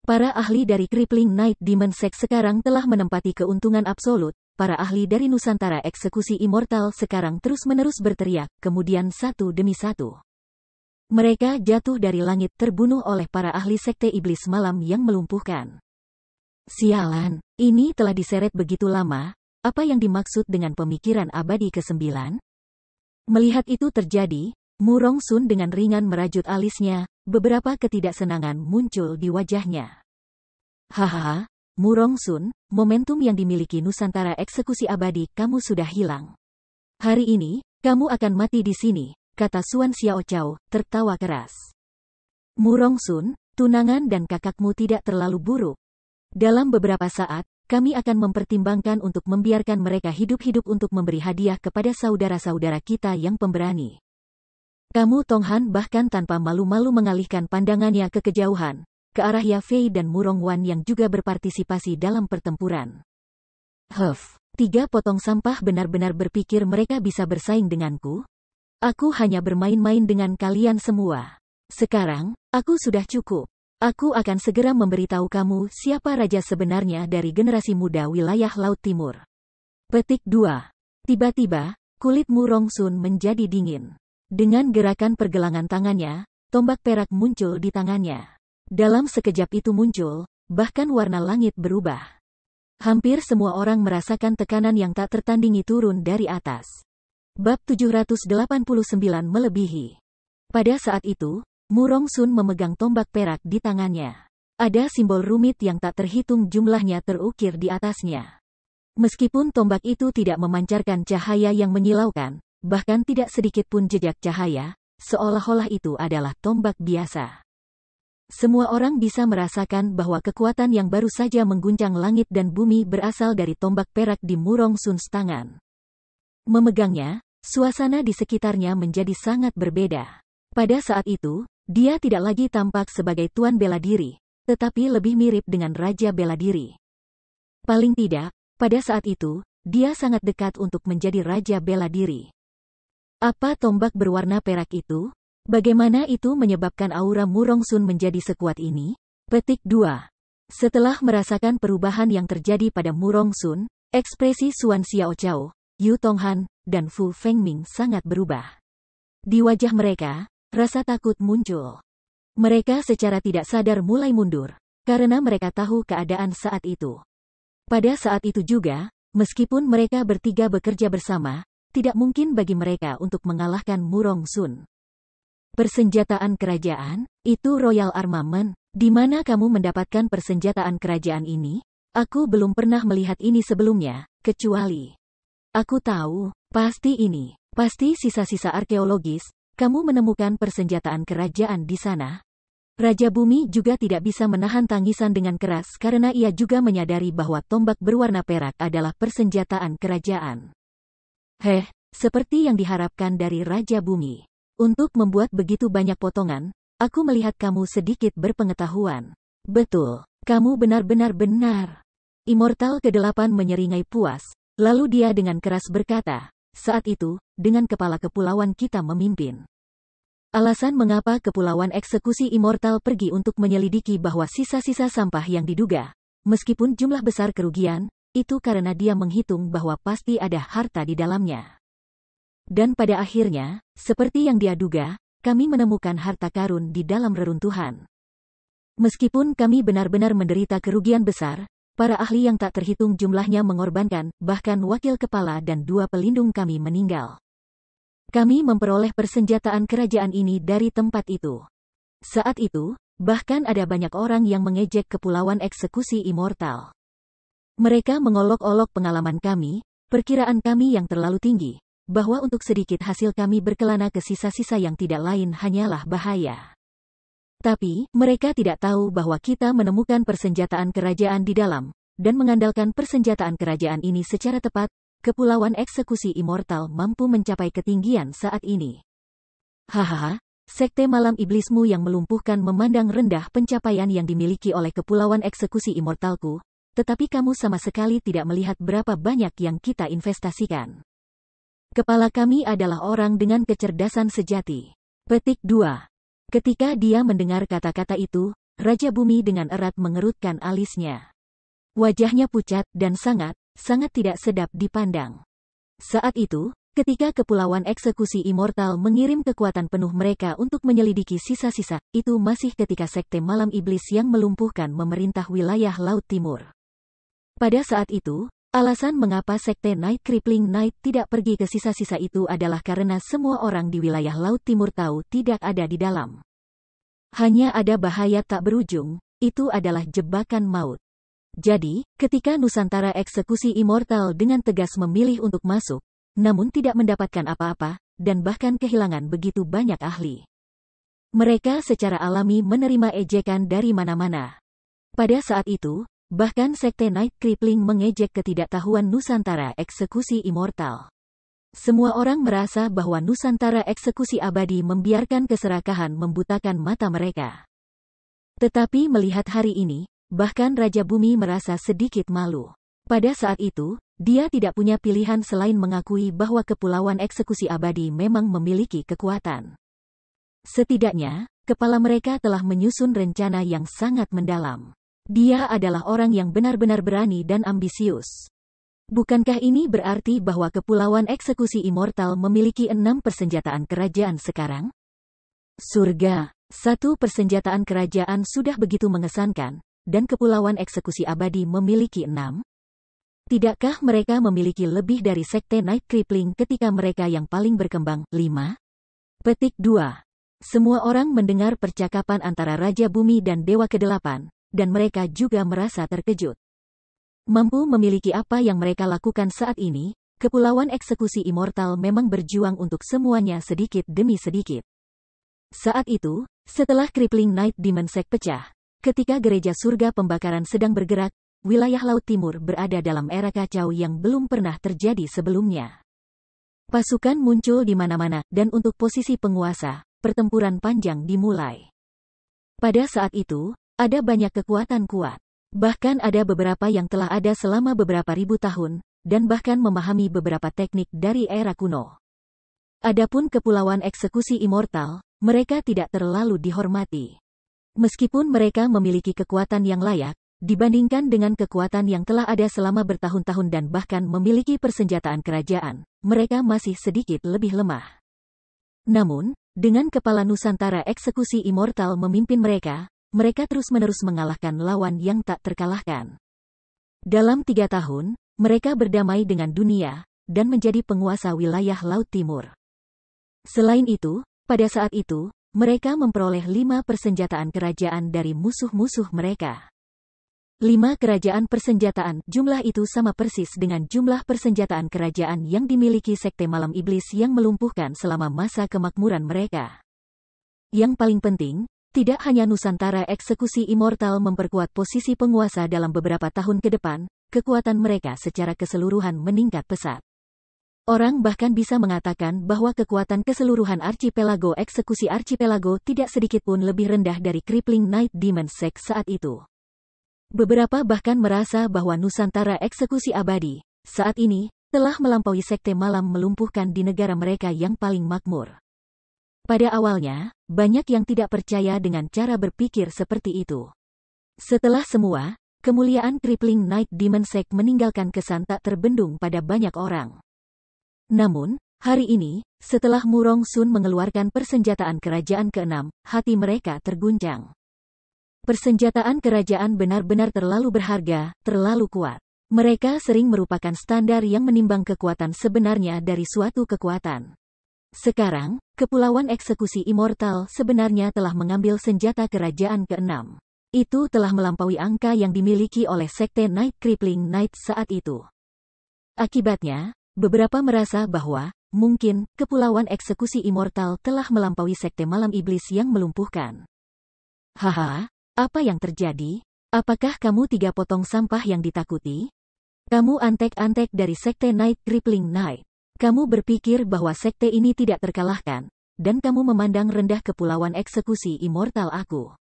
Para ahli dari Crippling Night Demon Sect sekarang telah menempati keuntungan absolut, para ahli dari Nusantara eksekusi immortal sekarang terus-menerus berteriak, kemudian satu demi satu. Mereka jatuh dari langit terbunuh oleh para ahli sekte iblis malam yang melumpuhkan. Sialan, ini telah diseret begitu lama, apa yang dimaksud dengan pemikiran abadi ke-9? Melihat itu terjadi, Murong Sun dengan ringan merajut alisnya, beberapa ketidaksenangan muncul di wajahnya. Hahaha, Murong Sun, momentum yang dimiliki Nusantara eksekusi abadi kamu sudah hilang. Hari ini, kamu akan mati di sini, kata Suan Xiao Chao, tertawa keras. Murong Sun, tunangan dan kakakmu tidak terlalu buruk. Dalam beberapa saat, kami akan mempertimbangkan untuk membiarkan mereka hidup-hidup untuk memberi hadiah kepada saudara-saudara kita yang pemberani. Kamu Tong Han bahkan tanpa malu-malu mengalihkan pandangannya ke kejauhan, ke arah Ya Fei dan Murong Wan yang juga berpartisipasi dalam pertempuran. Huff, tiga potong sampah benar-benar berpikir mereka bisa bersaing denganku? Aku hanya bermain-main dengan kalian semua. Sekarang, aku sudah cukup. Aku akan segera memberitahu kamu siapa raja sebenarnya dari generasi muda wilayah Laut Timur. Petik 2. Tiba-tiba, kulit Murong Sun menjadi dingin. Dengan gerakan pergelangan tangannya, tombak perak muncul di tangannya. Dalam sekejap itu muncul, bahkan warna langit berubah. Hampir semua orang merasakan tekanan yang tak tertandingi turun dari atas. Bab 789 melebihi. Pada saat itu, Murong Sun memegang tombak perak di tangannya. Ada simbol rumit yang tak terhitung jumlahnya terukir di atasnya. Meskipun tombak itu tidak memancarkan cahaya yang menyilaukan, bahkan tidak sedikit pun jejak cahaya, seolah-olah itu adalah tombak biasa. Semua orang bisa merasakan bahwa kekuatan yang baru saja mengguncang langit dan bumi berasal dari tombak perak di Murong Suns tangan. Memegangnya, suasana di sekitarnya menjadi sangat berbeda. Pada saat itu, dia tidak lagi tampak sebagai tuan bela diri, tetapi lebih mirip dengan raja bela diri. Paling tidak, pada saat itu, dia sangat dekat untuk menjadi raja bela diri. Apa tombak berwarna perak itu? Bagaimana itu menyebabkan aura Murong Sun menjadi sekuat ini? Petik 2. Setelah merasakan perubahan yang terjadi pada Murong Sun, ekspresi Suan Xiao Chao, Yu Tonghan, dan Fu Fengming sangat berubah. Di wajah mereka, rasa takut muncul. Mereka secara tidak sadar mulai mundur, karena mereka tahu keadaan saat itu. Pada saat itu juga, meskipun mereka bertiga bekerja bersama, tidak mungkin bagi mereka untuk mengalahkan Murong Sun. Persenjataan kerajaan, itu Royal Armament, di mana kamu mendapatkan persenjataan kerajaan ini? Aku belum pernah melihat ini sebelumnya, kecuali. Aku tahu, pasti ini, pasti sisa-sisa arkeologis, kamu menemukan persenjataan kerajaan di sana. Raja Bumi juga tidak bisa menahan tangisan dengan keras karena ia juga menyadari bahwa tombak berwarna perak adalah persenjataan kerajaan. Heh, seperti yang diharapkan dari Raja Bumi. Untuk membuat begitu banyak potongan, aku melihat kamu sedikit berpengetahuan. Betul, kamu benar-benar benar. Immortal ke-8 menyeringai puas, lalu dia dengan keras berkata, saat itu, dengan kepala kepulauan kita memimpin. Alasan mengapa kepulauan eksekusi immortal pergi untuk menyelidiki bahwa sisa-sisa sampah yang diduga, meskipun jumlah besar kerugian, itu karena dia menghitung bahwa pasti ada harta di dalamnya. Dan pada akhirnya, seperti yang dia duga, kami menemukan harta karun di dalam reruntuhan. Meskipun kami benar-benar menderita kerugian besar, para ahli yang tak terhitung jumlahnya mengorbankan, bahkan wakil kepala dan dua pelindung kami meninggal. Kami memperoleh persenjataan kerajaan ini dari tempat itu. Saat itu, Bahkan ada banyak orang yang mengejek kepulauan eksekusi immortal. Mereka mengolok-olok pengalaman kami, perkiraan kami yang terlalu tinggi, bahwa untuk sedikit hasil kami berkelana ke sisa-sisa yang tidak lain hanyalah bahaya. Tapi, mereka tidak tahu bahwa kita menemukan persenjataan kerajaan di dalam, dan mengandalkan persenjataan kerajaan ini secara tepat, kepulauan eksekusi immortal mampu mencapai ketinggian saat ini. Hahaha, sekte malam iblismu yang melumpuhkan memandang rendah pencapaian yang dimiliki oleh kepulauan eksekusi immortalku, tetapi kamu sama sekali tidak melihat berapa banyak yang kita investasikan. Kepala kami adalah orang dengan kecerdasan sejati. Petik 2. Ketika dia mendengar kata-kata itu, Raja Bumi dengan erat mengerutkan alisnya. Wajahnya pucat dan sangat, sangat tidak sedap dipandang. Saat itu, ketika kepulauan eksekusi immortal mengirim kekuatan penuh mereka untuk menyelidiki sisa-sisa, itu masih ketika sekte malam iblis yang melumpuhkan memerintah wilayah Laut Timur. Pada saat itu, alasan mengapa sekte Night Crippling Night tidak pergi ke sisa-sisa itu adalah karena semua orang di wilayah Laut Timur tahu tidak ada di dalam. Hanya ada bahaya tak berujung, itu adalah jebakan maut. Jadi, ketika Nusantara eksekusi immortal dengan tegas memilih untuk masuk, namun tidak mendapatkan apa-apa, dan bahkan kehilangan begitu banyak ahli. Mereka secara alami menerima ejekan dari mana-mana. Pada saat itu, Bahkan sekte Night Crippling mengejek ketidaktahuan Nusantara eksekusi immortal. Semua orang merasa bahwa Nusantara eksekusi abadi membiarkan keserakahan membutakan mata mereka. Tetapi melihat hari ini, bahkan Raja Bumi merasa sedikit malu. Pada saat itu, dia tidak punya pilihan selain mengakui bahwa kepulauan eksekusi abadi memang memiliki kekuatan. Setidaknya, kepala mereka telah menyusun rencana yang sangat mendalam. Dia adalah orang yang benar-benar berani dan ambisius. Bukankah ini berarti bahwa Kepulauan Eksekusi Immortal memiliki enam persenjataan kerajaan sekarang? Surga, satu persenjataan kerajaan sudah begitu mengesankan, dan Kepulauan Eksekusi Abadi memiliki enam? Tidakkah mereka memiliki lebih dari Sekte Night Crippling ketika mereka yang paling berkembang, lima? Petik 2. Semua orang mendengar percakapan antara Raja Bumi dan Dewa Kedelapan, dan mereka juga merasa terkejut. Mampu memiliki apa yang mereka lakukan saat ini, kepulauan eksekusi immortal memang berjuang untuk semuanya sedikit demi sedikit. Saat itu, setelah Crippling Night Dimensek pecah, ketika gereja surga pembakaran sedang bergerak, wilayah Laut Timur berada dalam era kacau yang belum pernah terjadi sebelumnya. Pasukan muncul di mana-mana, dan untuk posisi penguasa, pertempuran panjang dimulai. Pada saat itu, ada banyak kekuatan kuat. Bahkan ada beberapa yang telah ada selama beberapa ribu tahun, dan bahkan memahami beberapa teknik dari era kuno. Adapun kepulauan eksekusi immortal, mereka tidak terlalu dihormati. Meskipun mereka memiliki kekuatan yang layak, dibandingkan dengan kekuatan yang telah ada selama bertahun-tahun dan bahkan memiliki persenjataan kerajaan, mereka masih sedikit lebih lemah. Namun, dengan kepala Nusantara eksekusi immortal memimpin mereka, mereka terus-menerus mengalahkan lawan yang tak terkalahkan. Dalam tiga tahun, mereka berdamai dengan dunia, dan menjadi penguasa wilayah Laut Timur. Selain itu, pada saat itu, mereka memperoleh lima persenjataan kerajaan dari musuh-musuh mereka. Lima kerajaan persenjataan, jumlah itu sama persis dengan jumlah persenjataan kerajaan yang dimiliki Sekte Malam Iblis yang melumpuhkan selama masa kemakmuran mereka. Yang paling penting, tidak hanya Nusantara eksekusi immortal memperkuat posisi penguasa dalam beberapa tahun ke depan, kekuatan mereka secara keseluruhan meningkat pesat. Orang bahkan bisa mengatakan bahwa kekuatan keseluruhan archipelago eksekusi archipelago tidak sedikit pun lebih rendah dari Crippling Night Demon Sex saat itu. Beberapa bahkan merasa bahwa Nusantara eksekusi abadi, saat ini, telah melampaui sekte malam melumpuhkan di negara mereka yang paling makmur. Pada awalnya, banyak yang tidak percaya dengan cara berpikir seperti itu. Setelah semua, kemuliaan Tripling Night Demon Sect meninggalkan kesan tak terbendung pada banyak orang. Namun, hari ini, setelah Murong Sun mengeluarkan persenjataan kerajaan Keenam, hati mereka terguncang. Persenjataan kerajaan benar-benar terlalu berharga, terlalu kuat. Mereka sering merupakan standar yang menimbang kekuatan sebenarnya dari suatu kekuatan. Sekarang, Kepulauan Eksekusi Immortal sebenarnya telah mengambil senjata kerajaan keenam. Itu telah melampaui angka yang dimiliki oleh Sekte Night Crippling night saat itu. Akibatnya, beberapa merasa bahwa, mungkin, Kepulauan Eksekusi Immortal telah melampaui Sekte Malam Iblis yang melumpuhkan. Haha, apa yang terjadi? Apakah kamu tiga potong sampah yang ditakuti? Kamu antek-antek dari Sekte Night Crippling night. Kamu berpikir bahwa sekte ini tidak terkalahkan, dan kamu memandang rendah kepulauan eksekusi immortal aku.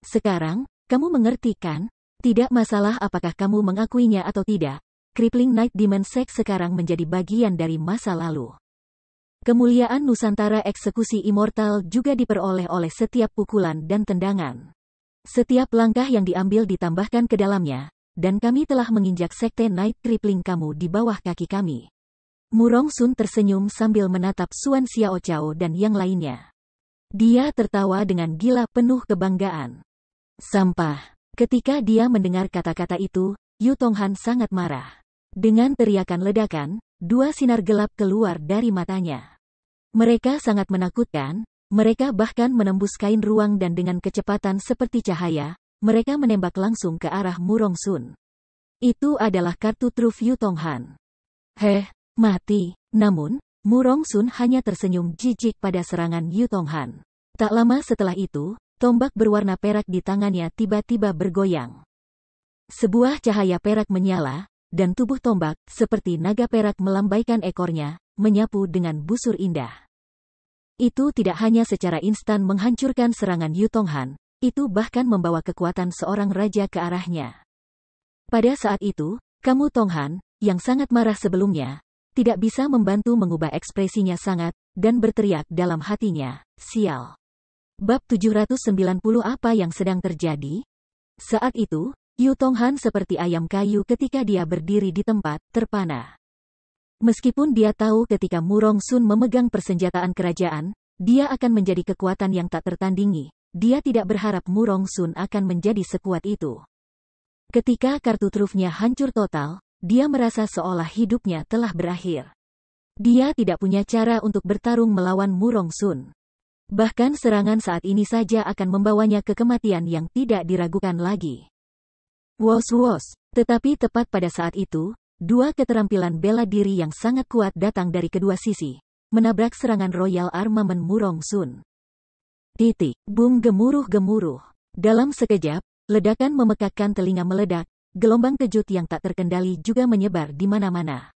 Sekarang, kamu mengerti kan? Tidak masalah apakah kamu mengakuinya atau tidak, Crippling Night Demon Sect sekarang menjadi bagian dari masa lalu. Kemuliaan Nusantara eksekusi immortal juga diperoleh oleh setiap pukulan dan tendangan. Setiap langkah yang diambil ditambahkan ke dalamnya, dan kami telah menginjak sekte Night Crippling kamu di bawah kaki kami. Murong Sun tersenyum sambil menatap Suan Xiao Chao dan yang lainnya. Dia tertawa dengan gila penuh kebanggaan. Sampah. Ketika dia mendengar kata-kata itu, Yu Tonghan sangat marah. Dengan teriakan ledakan, dua sinar gelap keluar dari matanya. Mereka sangat menakutkan, mereka bahkan menembus kain ruang dan dengan kecepatan seperti cahaya, mereka menembak langsung ke arah Murong Sun. Itu adalah kartu truf Yu Tonghan. Heh, mati. Namun, Murong Sun hanya tersenyum jijik pada serangan Yutong Han. Tak lama setelah itu, tombak berwarna perak di tangannya tiba-tiba bergoyang. Sebuah cahaya perak menyala, dan tubuh tombak, seperti naga perak melambaikan ekornya, menyapu dengan busur indah. Itu tidak hanya secara instan menghancurkan serangan Yutong Han, itu bahkan membawa kekuatan seorang raja ke arahnya. Pada saat itu, kamu Tonghan, yang sangat marah sebelumnya, tidak bisa membantu mengubah ekspresinya sangat, dan berteriak dalam hatinya, sial. Bab 790 apa yang sedang terjadi? Saat itu, Yu Tonghan seperti ayam kayu ketika dia berdiri di tempat terpana. Meskipun dia tahu ketika Murong Sun memegang persenjataan kerajaan, dia akan menjadi kekuatan yang tak tertandingi. Dia tidak berharap Murong Sun akan menjadi sekuat itu. Ketika kartu trufnya hancur total, dia merasa seolah hidupnya telah berakhir. Dia tidak punya cara untuk bertarung melawan Murong Sun. Bahkan serangan saat ini saja akan membawanya ke kematian yang tidak diragukan lagi. Wos-wos, tetapi tepat pada saat itu, dua keterampilan bela diri yang sangat kuat datang dari kedua sisi, menabrak serangan Royal Armament Murong Sun. Titik, boom gemuruh-gemuruh. Dalam sekejap, ledakan memekakkan telinga meledak, Gelombang kejut yang tak terkendali juga menyebar di mana-mana.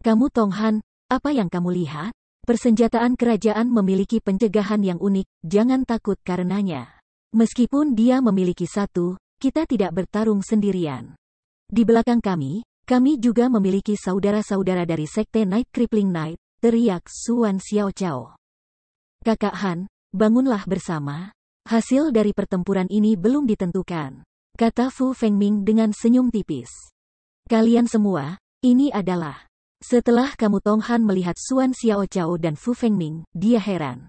Kamu Tong Han, apa yang kamu lihat? Persenjataan kerajaan memiliki pencegahan yang unik, jangan takut karenanya. Meskipun dia memiliki satu, kita tidak bertarung sendirian. Di belakang kami, kami juga memiliki saudara-saudara dari Sekte Night Crippling Night, teriak Suan Xiao Chao. Kakak Han, bangunlah bersama. Hasil dari pertempuran ini belum ditentukan kata Fu Fengming dengan senyum tipis. Kalian semua, ini adalah. Setelah kamu Tonghan melihat Suan Xiao Chao dan Fu Fengming, dia heran.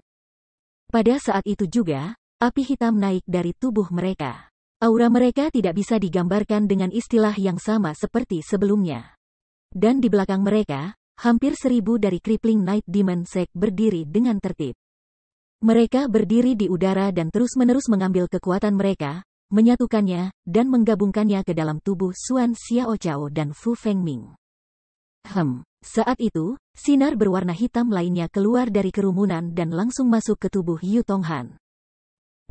Pada saat itu juga, api hitam naik dari tubuh mereka. Aura mereka tidak bisa digambarkan dengan istilah yang sama seperti sebelumnya. Dan di belakang mereka, hampir seribu dari Crippling Night Demon Sect berdiri dengan tertib. Mereka berdiri di udara dan terus-menerus mengambil kekuatan mereka, menyatukannya, dan menggabungkannya ke dalam tubuh Suan Xiao Chao dan Fu Feng Ming. Hem, saat itu, sinar berwarna hitam lainnya keluar dari kerumunan dan langsung masuk ke tubuh Yu Tonghan.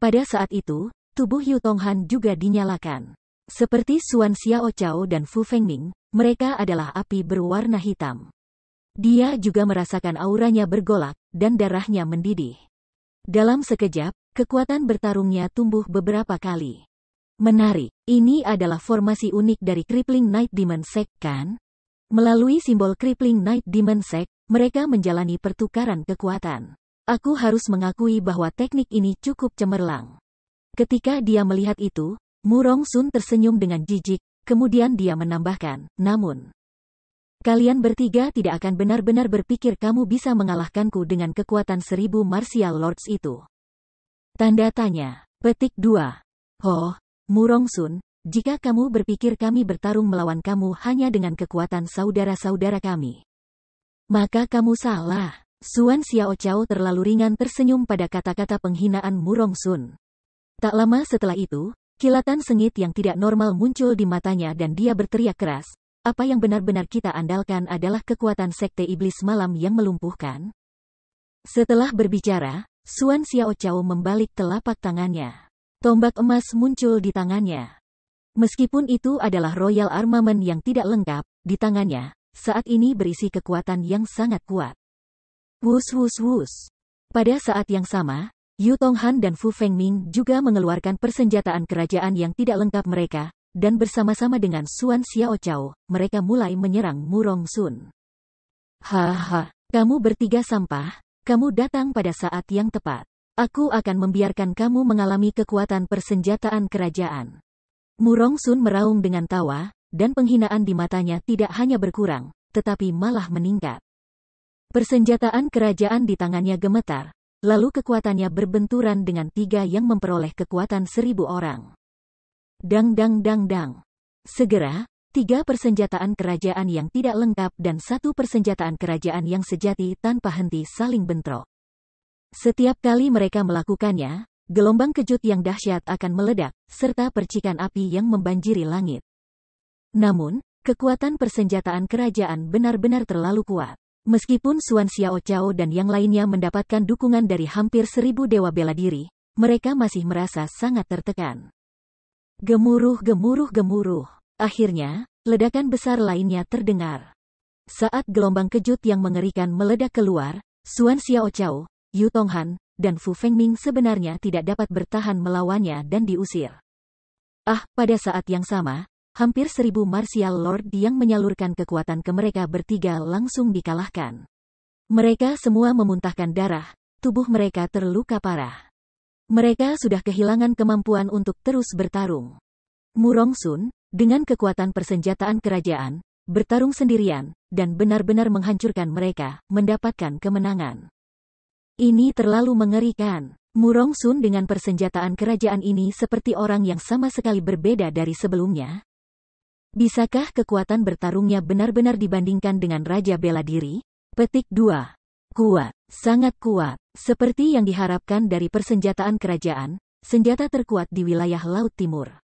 Pada saat itu, tubuh Yu Tonghan juga dinyalakan. Seperti Suan Xiao Chao dan Fu Feng Ming, mereka adalah api berwarna hitam. Dia juga merasakan auranya bergolak, dan darahnya mendidih. Dalam sekejap, kekuatan bertarungnya tumbuh beberapa kali. Menarik, ini adalah formasi unik dari Crippling Night Demon Sect, kan? Melalui simbol Crippling Night Demon Sect, mereka menjalani pertukaran kekuatan. Aku harus mengakui bahwa teknik ini cukup cemerlang. Ketika dia melihat itu, Murong Sun tersenyum dengan jijik, kemudian dia menambahkan, namun, Kalian bertiga tidak akan benar-benar berpikir kamu bisa mengalahkanku dengan kekuatan seribu martial lords itu. Tanda tanya. Petik 2. Ho, Murong Sun, jika kamu berpikir kami bertarung melawan kamu hanya dengan kekuatan saudara-saudara kami, maka kamu salah. Suan Xiao Chao terlalu ringan tersenyum pada kata-kata penghinaan Murong Sun. Tak lama setelah itu, kilatan sengit yang tidak normal muncul di matanya dan dia berteriak keras, apa yang benar-benar kita andalkan adalah kekuatan sekte iblis malam yang melumpuhkan. Setelah berbicara, Suan Xiao Chao membalik telapak tangannya. Tombak emas muncul di tangannya. Meskipun itu adalah royal armament yang tidak lengkap, di tangannya, saat ini berisi kekuatan yang sangat kuat. Wus wus wus. Pada saat yang sama, Yu Tonghan dan Fu Fengming juga mengeluarkan persenjataan kerajaan yang tidak lengkap mereka, dan bersama-sama dengan Suan Xiao Chao, mereka mulai menyerang Murong Sun. Haha, kamu bertiga sampah, kamu datang pada saat yang tepat. Aku akan membiarkan kamu mengalami kekuatan persenjataan kerajaan. Murong Sun meraung dengan tawa, dan penghinaan di matanya tidak hanya berkurang, tetapi malah meningkat. Persenjataan kerajaan di tangannya gemetar, lalu kekuatannya berbenturan dengan tiga yang memperoleh kekuatan seribu orang. Dang dang dang dang. Segera, tiga persenjataan kerajaan yang tidak lengkap dan satu persenjataan kerajaan yang sejati tanpa henti saling bentrok. Setiap kali mereka melakukannya, gelombang kejut yang dahsyat akan meledak, serta percikan api yang membanjiri langit. Namun, kekuatan persenjataan kerajaan benar-benar terlalu kuat. Meskipun Suan Xiao Chao dan yang lainnya mendapatkan dukungan dari hampir seribu dewa bela diri, mereka masih merasa sangat tertekan. Gemuruh gemuruh gemuruh. Akhirnya, ledakan besar lainnya terdengar. Saat gelombang kejut yang mengerikan meledak keluar, Xuan Xiaochao, Yu Tonghan, dan Fu Fengming sebenarnya tidak dapat bertahan melawannya dan diusir. Ah, pada saat yang sama, hampir seribu martial lord yang menyalurkan kekuatan ke mereka bertiga langsung dikalahkan. Mereka semua memuntahkan darah, tubuh mereka terluka parah. Mereka sudah kehilangan kemampuan untuk terus bertarung. Murong Sun, dengan kekuatan persenjataan kerajaan, bertarung sendirian, dan benar-benar menghancurkan mereka, mendapatkan kemenangan. Ini terlalu mengerikan. Murong Sun dengan persenjataan kerajaan ini seperti orang yang sama sekali berbeda dari sebelumnya. Bisakah kekuatan bertarungnya benar-benar dibandingkan dengan Raja Bela Diri? Petik 2. Kuat, sangat kuat. Seperti yang diharapkan dari persenjataan kerajaan, senjata terkuat di wilayah Laut Timur.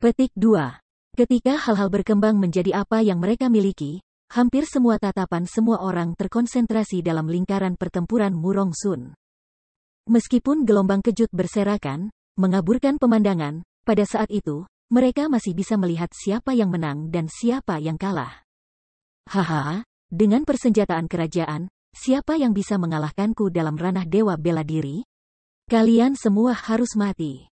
Petik 2. Ketika hal-hal berkembang menjadi apa yang mereka miliki, hampir semua tatapan semua orang terkonsentrasi dalam lingkaran pertempuran Murong Sun. Meskipun gelombang kejut berserakan, mengaburkan pemandangan, pada saat itu, mereka masih bisa melihat siapa yang menang dan siapa yang kalah. Haha, dengan persenjataan kerajaan, Siapa yang bisa mengalahkanku dalam ranah dewa bela diri? Kalian semua harus mati.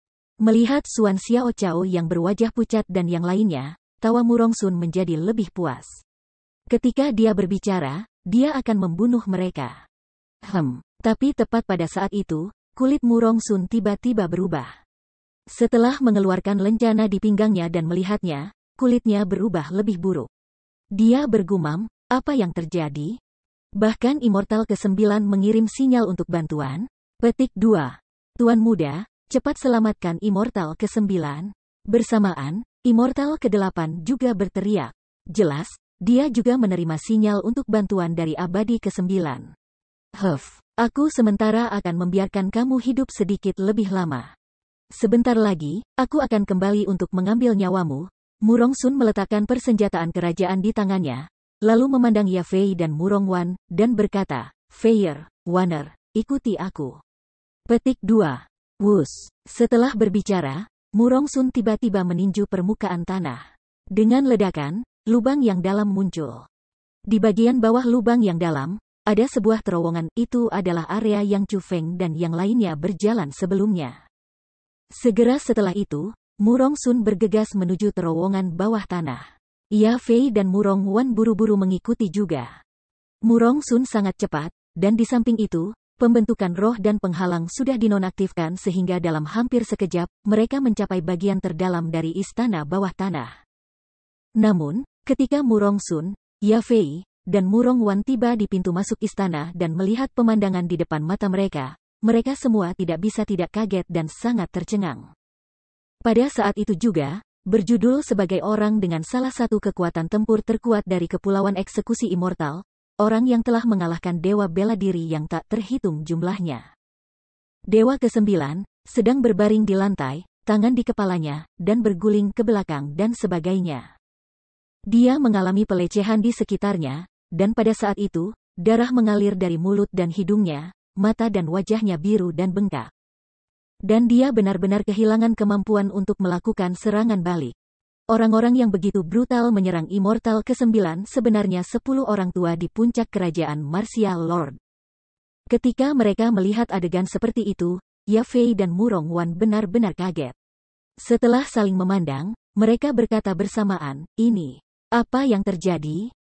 Melihat Suan Xiao Chao yang berwajah pucat dan yang lainnya, tawa Murong Sun menjadi lebih puas. Ketika dia berbicara, dia akan membunuh mereka. Hem, tapi tepat pada saat itu, kulit Murong Sun tiba-tiba berubah. Setelah mengeluarkan lencana di pinggangnya dan melihatnya, kulitnya berubah lebih buruk. Dia bergumam, apa yang terjadi? Bahkan Immortal ke-9 mengirim sinyal untuk bantuan. Petik 2. Tuan muda, cepat selamatkan Immortal ke-9. Bersamaan, Immortal ke-8 juga berteriak. Jelas, dia juga menerima sinyal untuk bantuan dari abadi ke-9. Huff, aku sementara akan membiarkan kamu hidup sedikit lebih lama. Sebentar lagi, aku akan kembali untuk mengambil nyawamu. Murong Sun meletakkan persenjataan kerajaan di tangannya, Lalu memandang Yafei dan Murong Wan dan berkata, Feyer, Waner, ikuti aku. Petik 2. Wus. Setelah berbicara, Murong Sun tiba-tiba meninju permukaan tanah. Dengan ledakan, lubang yang dalam muncul. Di bagian bawah lubang yang dalam, ada sebuah terowongan, itu adalah area yang Chu Feng dan yang lainnya berjalan sebelumnya. Segera setelah itu, Murong Sun bergegas menuju terowongan bawah tanah. Ia Fei dan Murong Wan buru-buru mengikuti juga. Murong Sun sangat cepat, dan di samping itu, pembentukan roh dan penghalang sudah dinonaktifkan sehingga dalam hampir sekejap, mereka mencapai bagian terdalam dari istana bawah tanah. Namun, ketika Murong Sun, Ya Fei, dan Murong Wan tiba di pintu masuk istana dan melihat pemandangan di depan mata mereka, mereka semua tidak bisa tidak kaget dan sangat tercengang. Pada saat itu juga, berjudul sebagai orang dengan salah satu kekuatan tempur terkuat dari Kepulauan Eksekusi Immortal, orang yang telah mengalahkan dewa bela diri yang tak terhitung jumlahnya. Dewa ke-9, sedang berbaring di lantai, tangan di kepalanya, dan berguling ke belakang dan sebagainya. Dia mengalami pelecehan di sekitarnya, dan pada saat itu, darah mengalir dari mulut dan hidungnya, mata dan wajahnya biru dan bengkak dan dia benar-benar kehilangan kemampuan untuk melakukan serangan balik. Orang-orang yang begitu brutal menyerang Immortal ke-9 sebenarnya 10 orang tua di puncak kerajaan Martial Lord. Ketika mereka melihat adegan seperti itu, Yafei dan Murong Wan benar-benar kaget. Setelah saling memandang, mereka berkata bersamaan, ini, apa yang terjadi?